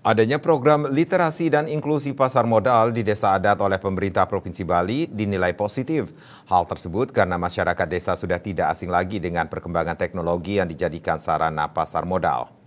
Adanya program literasi dan inklusi pasar modal di desa adat oleh pemerintah Provinsi Bali dinilai positif. Hal tersebut karena masyarakat desa sudah tidak asing lagi dengan perkembangan teknologi yang dijadikan sarana pasar modal.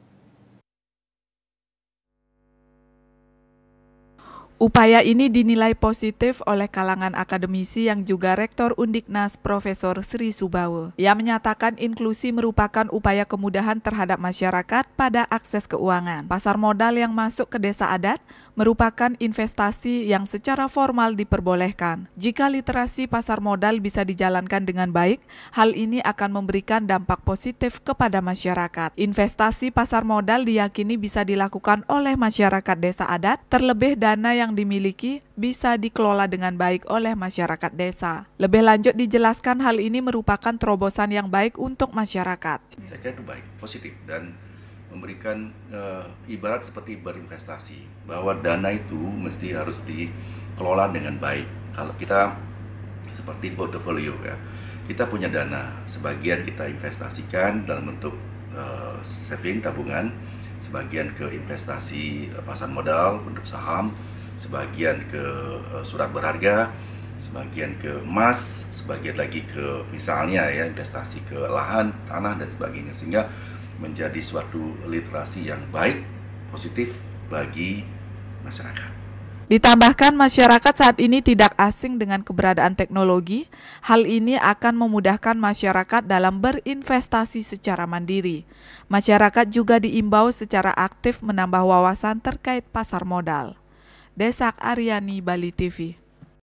Upaya ini dinilai positif oleh kalangan akademisi yang juga Rektor Undiknas Profesor Sri Subawo. Ia menyatakan inklusi merupakan upaya kemudahan terhadap masyarakat pada akses keuangan. Pasar modal yang masuk ke desa adat merupakan investasi yang secara formal diperbolehkan. Jika literasi pasar modal bisa dijalankan dengan baik, hal ini akan memberikan dampak positif kepada masyarakat. Investasi pasar modal diyakini bisa dilakukan oleh masyarakat desa adat, terlebih dana yang yang dimiliki bisa dikelola dengan baik oleh masyarakat desa. Lebih lanjut dijelaskan hal ini merupakan terobosan yang baik untuk masyarakat. Saya kira itu baik, positif dan memberikan e, ibarat seperti berinvestasi bahwa dana itu mesti harus dikelola dengan baik. Kalau kita seperti portfolio ya, kita punya dana, sebagian kita investasikan dalam bentuk e, saving tabungan, sebagian ke investasi eh, pasar modal untuk saham, sebagian ke eh, surat berharga, sebagian ke emas, sebagian lagi ke misalnya ya investasi ke lahan, tanah dan sebagainya sehingga menjadi suatu literasi yang baik, positif bagi masyarakat. Ditambahkan masyarakat saat ini tidak asing dengan keberadaan teknologi, hal ini akan memudahkan masyarakat dalam berinvestasi secara mandiri. Masyarakat juga diimbau secara aktif menambah wawasan terkait pasar modal. Desak Aryani Bali TV.